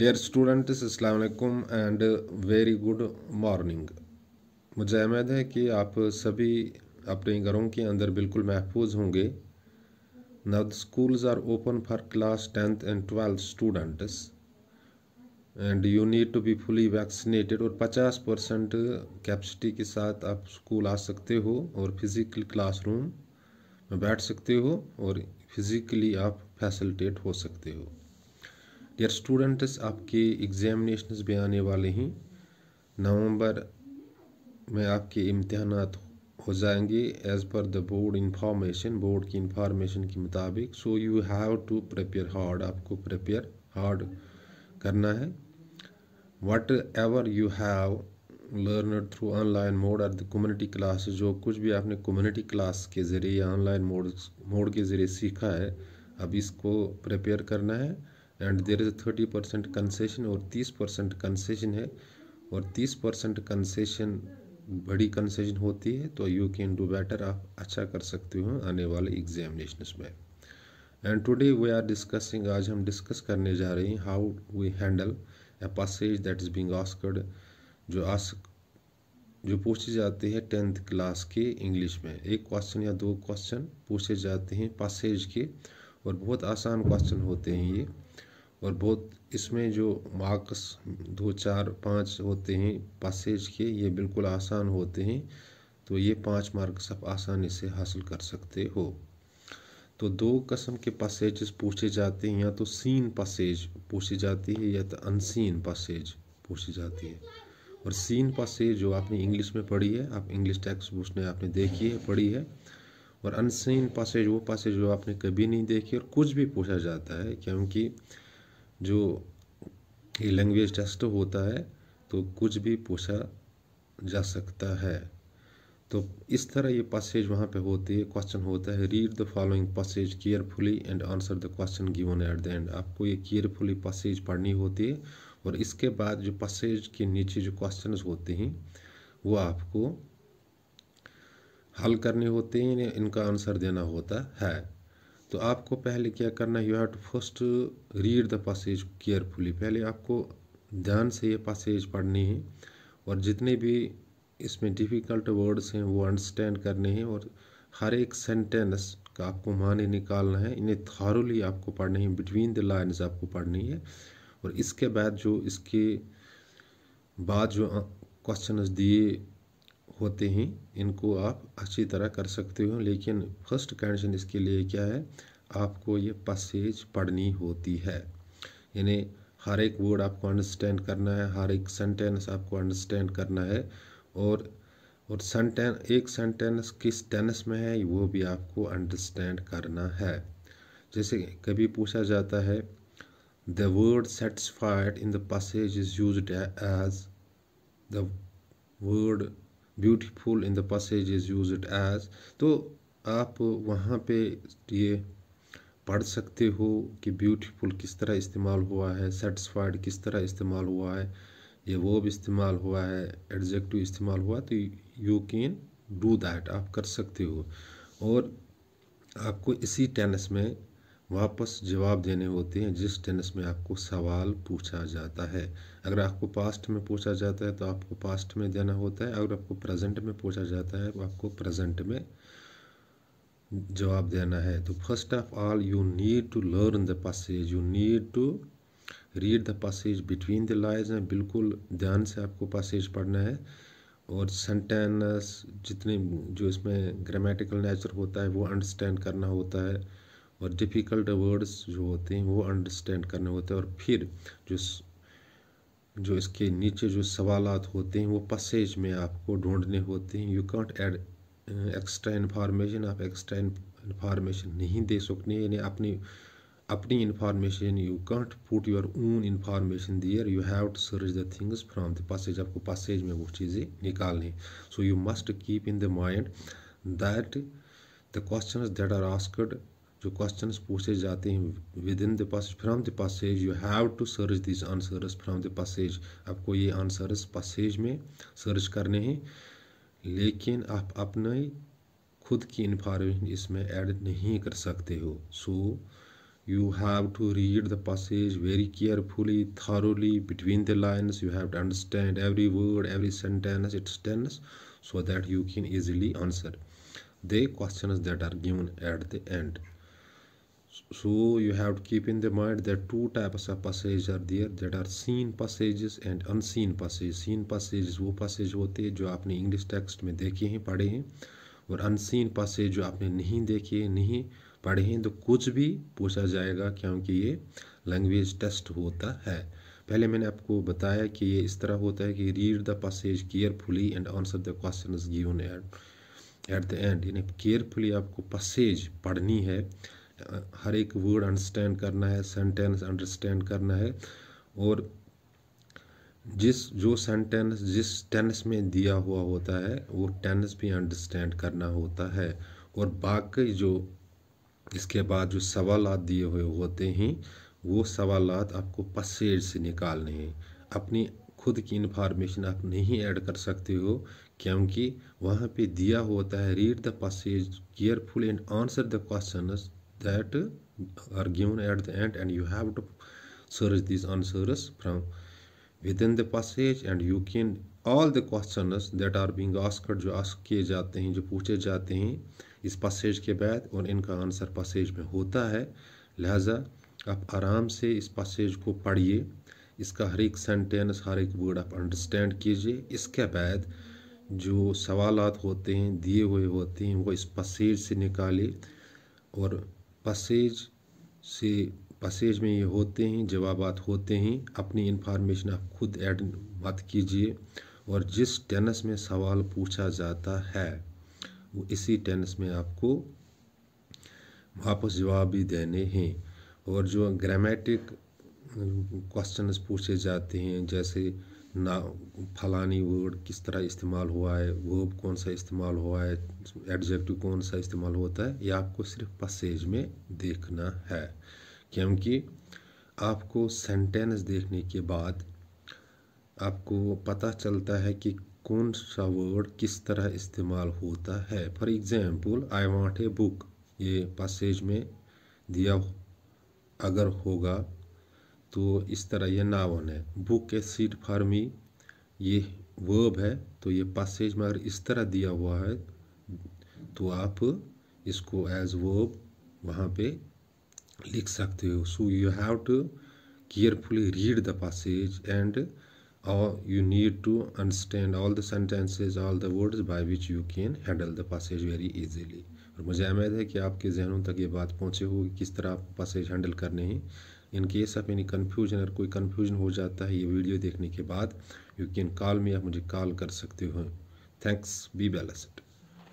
dear students अस्सलाम and very good morning मुझे अहमद है कि आप सभी अपने घरों के अंदर बिल्कुल महफूज होंगे now the schools are open for class tenth and twelfth students and you need to be fully vaccinated और 50 परसेंट कैपेसिटी के साथ आप स्कूल आ सकते हो और फिज़िकल क्लासरूम में बैठ सकते हो और फिज़िकली आप फैसिलिटेट हो सकते हो डियर स्टूडेंट्स आपके एग्जामिनेशन भी आने वाले हैं नवंबर में आपके इम्तहान हो जाएंगे as per the board information board की इंफॉर्मेशन के मुताबिक so you have to prepare hard आपको प्रपेयर हार्ड करना है whatever you have learner through online mode और द कम्युनिटी क्लास जो कुछ भी आपने कम्युनिटी क्लास के ज़रिए ऑनलाइन मोड मोड के ज़रिए सीखा है अब इसको प्रपेयर करना है and there is thirty percent concession और तीस परसेंट कंसेशन है और तीस परसेंट कंसेशन बड़ी कंसेशन होती है तो यू कैन डू बेटर आप अच्छा कर सकते हो आने वाले एग्जामिनेशन में and today we are discussing आज हम डिस्कस करने जा रहे हैं how we handle a passage that is being asked जो आस्क जो पूछे जाते हैं टेंथ क्लास के इंग्लिश में एक क्वेश्चन या दो क्वेश्चन पूछे जाते हैं पासेज के और बहुत आसान क्वेश्चन होते हैं ये और बहुत इसमें जो मार्क्स दो चार पाँच होते हैं पासेज के ये बिल्कुल आसान होते हैं तो ये पाँच मार्क्स आप आसानी से हासिल कर सकते हो तो दो कस्म के पासेज पूछे जाते हैं या तो सीन पासेज पूछी जाती है या तो अनसीन पासेज पूछी जाती है और सीन पासेज जो आपने इंग्लिश में पढ़ी है आप इंग्लिश टेक्स्ट बुक्स ने आपने देखी है पढ़ी है और अनसीन पासेज वो पासेज जो आपने कभी नहीं देखी और कुछ भी पूछा जाता है क्योंकि जो ये लैंग्वेज टेस्ट होता है तो कुछ भी पूछा जा सकता है तो इस तरह ये पैसेज वहाँ पे होती है क्वेश्चन होता है read the following passage carefully and answer the question given at the end आपको ये केयरफुली पैसेज पढ़नी होती है और इसके बाद जो पैसेज के नीचे जो क्वेश्चन होते हैं वो आपको हल करने होते हैं इनका आंसर देना होता है तो आपको पहले क्या करना है you have to first read the passage carefully पहले आपको ध्यान से ये पासेज पढ़नी है और जितने भी इसमें डिफ़िकल्ट वर्ड्स हैं वो अंडरस्टैंड करने हैं और हर एक सेंटेंस का आपको माने निकालना है इन्हें थारोली आपको पढ़ने है बिटवीन द लाइन्स आपको पढ़नी है और इसके बाद जो इसके बाद जो क्वेश्चन uh, दिए होते ही इनको आप अच्छी तरह कर सकते हो लेकिन फर्स्ट कंडीशन इसके लिए क्या है आपको ये पसेज पढ़नी होती है यानी हर एक वर्ड आपको अंडरस्टैंड करना है हर एक सेंटेंस आपको अंडरस्टैंड करना है और और सेंटेन एक सेंटेंस किस टेंस में है वो भी आपको अंडरस्टैंड करना है जैसे कभी पूछा जाता है the word satisfied in the passage is use as the word beautiful in the passage is use it as तो आप वहाँ पे ये पढ़ सकते हो कि ब्यूटीफुल किस तरह इस्तेमाल हुआ है सेटिसफाइड किस तरह इस्तेमाल हुआ है ये वो भी इस्तेमाल हुआ है एडजेक्टिव इस्तेमाल हुआ तो यू कैन डू दैट आप कर सकते हो और आपको इसी टेनिस में वापस जवाब देने होते हैं जिस टेंस में आपको सवाल पूछा जाता है अगर आपको पास्ट में पूछा जाता है तो आपको पास्ट में देना होता है अगर आपको प्रेजेंट में पूछा जाता है तो आपको प्रेजेंट में जवाब देना है तो first of all you need to learn the passage you need to read the passage between the lines हैं बिल्कुल ध्यान से आपको पैसेज पढ़ना है और सेंटेंस जितने जो इसमें ग्रामेटिकल नेचर होता है वो अंडरस्टैंड करना होता है और डिफ़िकल्ट वर्ड्स जो होते हैं वो अंडरस्टैंड करने होते हैं और फिर जो जो इसके नीचे जो सवाल होते हैं वो पसेज में आपको ढूंढने होते हैं you can't add extra information आप एक्स्ट्रा इन्फॉर्मेशन नहीं दे सकते यानी अपनी अपनी information you can't put your own information there you have to search the things from the passage आपको पसेज में वो चीज़ें निकालनी so you must keep in the mind that the question that are asked जो question पूछे जाते हैं within the passage from the passage you have to search this answers from the passage आपको ये आंसर्स पासेज में search करने हैं लेकिन आप अपने खुद की इंफॉर्मेशन इसमें ऐड नहीं कर सकते हो so you have to read the passage very carefully thoroughly between the lines you have to understand every word every sentence its tense so that you can easily answer the question that are given at the end so you have to keep in the mind that two types of passages are there that are seen passages and unseen passages seen passages वो passages होते हैं जो आपने English text में देखे हैं पढ़े हैं और अनसीन पैसेज जो आपने नहीं देखे नहीं पढ़े हैं तो कुछ भी पूछा जाएगा क्योंकि ये लैंग्वेज टेस्ट होता है पहले मैंने आपको बताया कि ये इस तरह होता है कि read the passage carefully and answer the question given at at the end यानी केयरफुली आपको पैसेज पढ़नी है हर एक वर्ड अंडरस्टैंड करना है सेंटेंस अंडरस्टैंड करना है और जिस जो सेंटेंस जिस टेंस में दिया हुआ होता है वो टेंस भी अंडरस्टैंड करना होता है और बाकी जो इसके बाद जो सवाल दिए हुए होते हैं वो सवाल आपको पसेज से निकालने हैं अपनी खुद की इन्फॉर्मेशन आप नहीं ऐड कर सकते हो क्योंकि वहाँ पे दिया होता है read the passage careful and answer the question that are given at the end and you have to search these answers from within the passage and you can all the questions that are being asked जो ask किए जाते हैं जो पूछे जाते हैं इस passage के बाद और इनका आंसर passage में होता है लिहाजा आप आराम से इस passage को पढ़िए इसका हर एक सेंटेंस हर एक वर्ड आप अंडरस्टैंड कीजिए इसके बाद जो सवाल होते हैं दिए हुए होते हैं वो इस पसेज से निकाले और पसेज से पसेज में ये होते हैं जवाबात होते हैं अपनी इन्फॉर्मेशन आप खुद ऐड मत कीजिए और जिस टेंस में सवाल पूछा जाता है वो इसी टेंस में आपको वापस जवाब भी देने हैं और जो ग्रामेटिक क्वेश्चंस पूछे जाते हैं जैसे ना फलानी वर्ड किस तरह इस्तेमाल हुआ है वर्ब कौन सा इस्तेमाल हुआ है एडजेक्टिव कौन सा इस्तेमाल होता है ये आपको सिर्फ पसेज में देखना है क्योंकि आपको सेंटेंस देखने के बाद आपको पता चलता है कि कौन सा वर्ड किस तरह इस्तेमाल होता है for example I want a book ये पसेज में दिया अगर होगा तो इस तरह ये नावन है book a seat for me ये वर्ब है तो ये पासेज में अगर इस तरह दिया हुआ है तो आप इसको एज वर्ब वहाँ पे लिख सकते हो so you have to carefully read the passage and और you need to understand all the sentences all the words by which you can handle the passage very easily और मुझे उम्मीद है कि आपके जहनों तक ये बात पहुँचे होगी किस तरह आप पासेज हैंडल करने हैं in case of any confusion अगर कोई कन्फ्यूजन हो जाता है ये वीडियो देखने के बाद यू कैन कॉल में आप मुझे कॉल कर सकते हो थैंक्स बी बैलेंस्ड